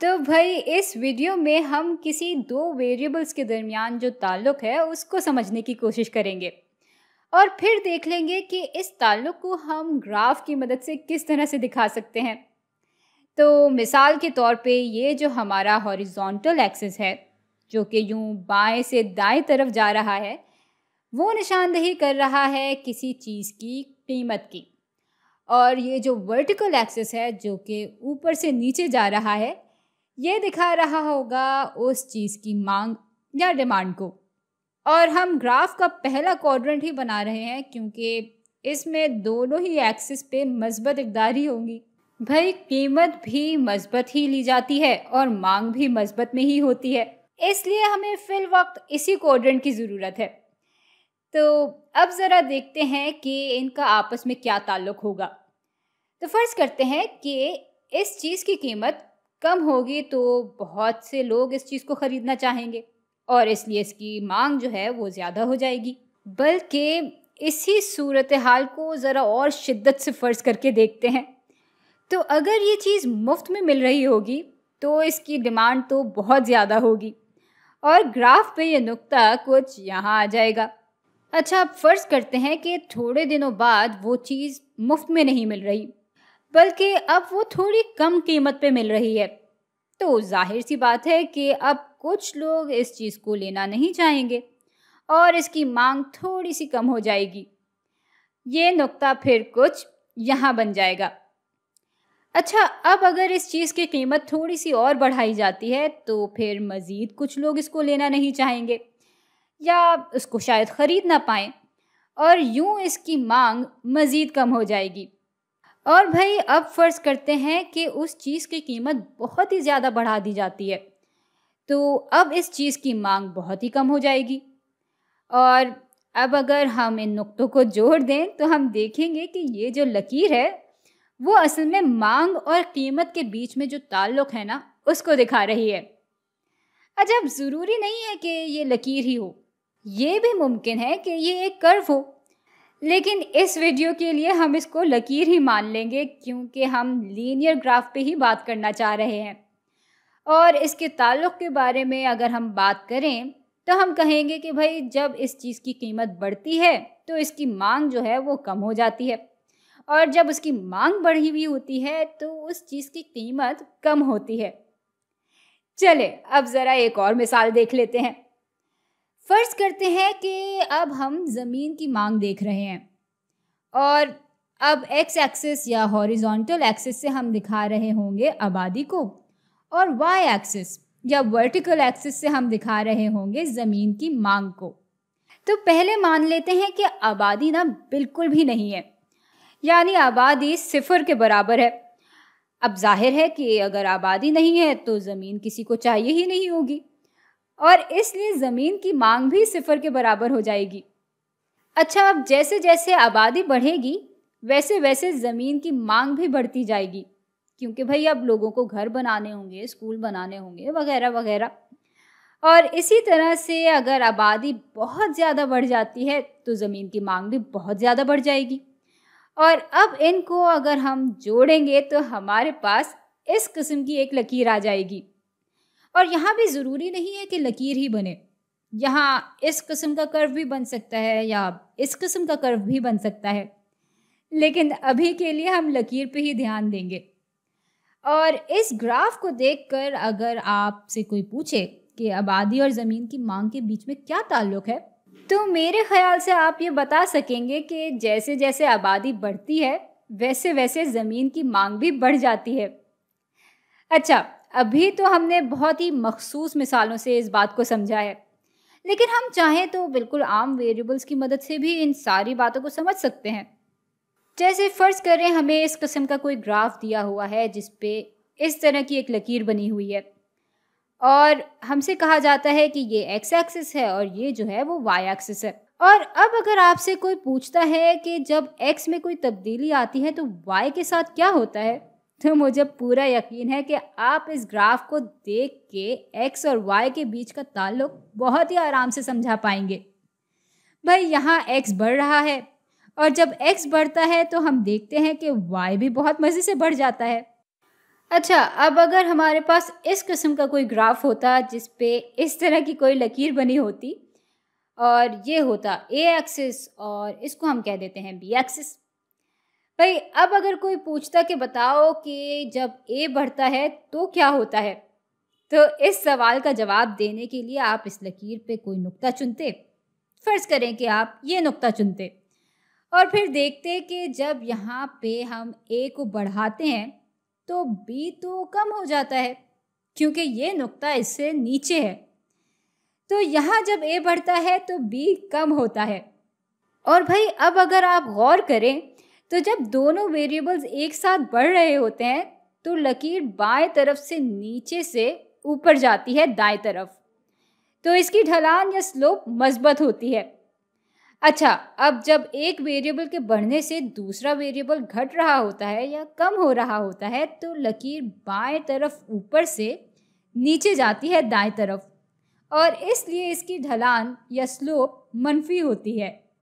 तो भाई इस वीडियो में हम किसी दो वेरिएबल्स के दरमियान जो ताल्लुक़ है उसको समझने की कोशिश करेंगे और फिर देख लेंगे कि इस ताल्लुक़ को हम ग्राफ की मदद से किस तरह से दिखा सकते हैं तो मिसाल के तौर पे ये जो हमारा हॉरिजॉन्टल एक्सिस है जो कि यूँ बाएं से दाएं तरफ जा रहा है वो निशानदेही कर रहा है किसी चीज़ की कीमत की और ये जो वर्टिकल एक्सिस है जो कि ऊपर से नीचे जा रहा है ये दिखा रहा होगा उस चीज़ की मांग या डिमांड को और हम ग्राफ का पहला क्वाड्रेंट ही बना रहे हैं क्योंकि इसमें दोनों ही एक्सिस पे मस्बत इकदार ही होंगी भाई कीमत भी मस्बत ही ली जाती है और मांग भी मस्बत में ही होती है इसलिए हमें फिल वक्त इसी क्वाड्रेंट की ज़रूरत है तो अब ज़रा देखते हैं कि इनका आपस में क्या ताल्लुक होगा तो फ़र्ज़ करते हैं कि इस चीज़ की कीमत कम होगी तो बहुत से लोग इस चीज़ को ख़रीदना चाहेंगे और इसलिए इसकी मांग जो है वो ज़्यादा हो जाएगी बल्कि इसी सूरत हाल को ज़रा और शिद्दत से फ़र्ज़ करके देखते हैं तो अगर ये चीज़ मुफ्त में मिल रही होगी तो इसकी डिमांड तो बहुत ज़्यादा होगी और ग्राफ पे ये नुक्ता कुछ यहाँ आ जाएगा अच्छा अब फ़र्ज़ करते हैं कि थोड़े दिनों बाद वो चीज़ मुफ्त में नहीं मिल रही बल्कि अब वो थोड़ी कम कीमत पे मिल रही है तो जाहिर सी बात है कि अब कुछ लोग इस चीज़ को लेना नहीं चाहेंगे और इसकी मांग थोड़ी सी कम हो जाएगी ये नुक्ता फिर कुछ यहाँ बन जाएगा अच्छा अब अगर इस चीज़ की कीमत थोड़ी सी और बढ़ाई जाती है तो फिर मज़ीद कुछ लोग इसको लेना नहीं चाहेंगे या इसको शायद ख़रीद ना पाएँ और यूँ इसकी मांग मज़ीद कम हो जाएगी और भाई अब फ़र्ज़ करते हैं कि उस चीज़ की कीमत बहुत ही ज़्यादा बढ़ा दी जाती है तो अब इस चीज़ की मांग बहुत ही कम हो जाएगी और अब अगर हम इन नुक्तों को जोड़ दें तो हम देखेंगे कि ये जो लकीर है वो असल में मांग और कीमत के बीच में जो ताल्लुक है ना उसको दिखा रही है अजब अच्छा, ज़रूरी नहीं है कि ये लकीर ही हो ये भी मुमकिन है कि ये एक कर्व हो लेकिन इस वीडियो के लिए हम इसको लकीर ही मान लेंगे क्योंकि हम लीनियर ग्राफ पे ही बात करना चाह रहे हैं और इसके ताल्लुक़ के बारे में अगर हम बात करें तो हम कहेंगे कि भाई जब इस चीज़ की कीमत बढ़ती है तो इसकी मांग जो है वो कम हो जाती है और जब उसकी मांग बढ़ी हुई होती है तो उस चीज़ की कीमत कम होती है चले अब ज़रा एक और मिसाल देख लेते हैं फ़र्ज करते हैं कि अब हम ज़मीन की मांग देख रहे हैं और अब एक्स एक्सिस या हॉरिजॉन्टल एक्सिस से हम दिखा रहे होंगे आबादी को और वाई एक्सिस या वर्टिकल एक्सिस से हम दिखा रहे होंगे ज़मीन की मांग को तो पहले मान लेते हैं कि आबादी ना बिल्कुल भी नहीं है यानी आबादी सिफर के बराबर है अब जाहिर है कि अगर आबादी नहीं है तो ज़मीन किसी को चाहिए ही नहीं होगी और इसलिए ज़मीन की मांग भी सिफर के बराबर हो जाएगी अच्छा अब जैसे जैसे आबादी बढ़ेगी वैसे वैसे ज़मीन की मांग भी बढ़ती जाएगी क्योंकि भाई अब लोगों को घर बनाने होंगे स्कूल बनाने होंगे वगैरह वगैरह और इसी तरह से अगर आबादी बहुत ज़्यादा बढ़ जाती है तो ज़मीन की मांग भी बहुत ज़्यादा बढ़ जाएगी और अब इनको अगर हम जोड़ेंगे तो हमारे पास इस किस्म की एक लकीर आ जाएगी और यहाँ भी ज़रूरी नहीं है कि लकीर ही बने यहाँ इस किस्म का कर्व भी बन सकता है या इस किस्म का कर्व भी बन सकता है लेकिन अभी के लिए हम लकीर पे ही ध्यान देंगे और इस ग्राफ को देखकर अगर आपसे कोई पूछे कि आबादी और ज़मीन की मांग के बीच में क्या ताल्लुक़ है तो मेरे ख्याल से आप ये बता सकेंगे कि जैसे जैसे आबादी बढ़ती है वैसे वैसे ज़मीन की मांग भी बढ़ जाती है अच्छा अभी तो हमने बहुत ही मखसूस मिसालों से इस बात को समझा है लेकिन हम चाहें तो बिल्कुल आम वेरिएबल्स की मदद से भी इन सारी बातों को समझ सकते हैं जैसे फ़र्ज़ करें हमें इस कस्म का कोई ग्राफ दिया हुआ है जिस पे इस तरह की एक लकीर बनी हुई है और हमसे कहा जाता है कि ये एक्स एक्सिस है और ये जो है वो वाई एक्सिस है और अब अगर आपसे कोई पूछता है कि जब एक्स में कोई तब्दीली आती है तो वाई के साथ क्या होता है तो मुझे पूरा यकीन है कि आप इस ग्राफ को देख के एक्स और वाई के बीच का ताल्लुक बहुत ही आराम से समझा पाएंगे भाई यहाँ एक्स बढ़ रहा है और जब एक्स बढ़ता है तो हम देखते हैं कि वाई भी बहुत मज़े से बढ़ जाता है अच्छा अब अगर हमारे पास इस किस्म का कोई ग्राफ होता जिस पे इस तरह की कोई लकीर बनी होती और ये होता ए एक्सिस और इसको हम कह देते हैं बी एक्सिस भाई अब अगर कोई पूछता कि बताओ कि जब ए बढ़ता है तो क्या होता है तो इस सवाल का जवाब देने के लिए आप इस लकीर पे कोई नुक्ता चुनते फ़र्ज़ करें कि आप ये नुक्ता चुनते और फिर देखते कि जब यहाँ पे हम ए को बढ़ाते हैं तो बी तो कम हो जाता है क्योंकि ये नुक्ता इससे नीचे है तो यहाँ जब ए बढ़ता है तो बी कम होता है और भाई अब अगर आप गौर करें तो जब दोनों वेरिएबल्स एक साथ बढ़ रहे होते हैं तो लकीर बाएं तरफ से नीचे से ऊपर जाती है दाएं तरफ तो इसकी ढलान या स्लोप मजबत होती है अच्छा अब जब एक वेरिएबल के बढ़ने से दूसरा वेरिएबल घट रहा होता है या कम हो रहा होता है तो लकीर बाएं तरफ ऊपर से नीचे जाती है दाएं तरफ और इसलिए इसकी ढलान या स्लोप मनफी होती है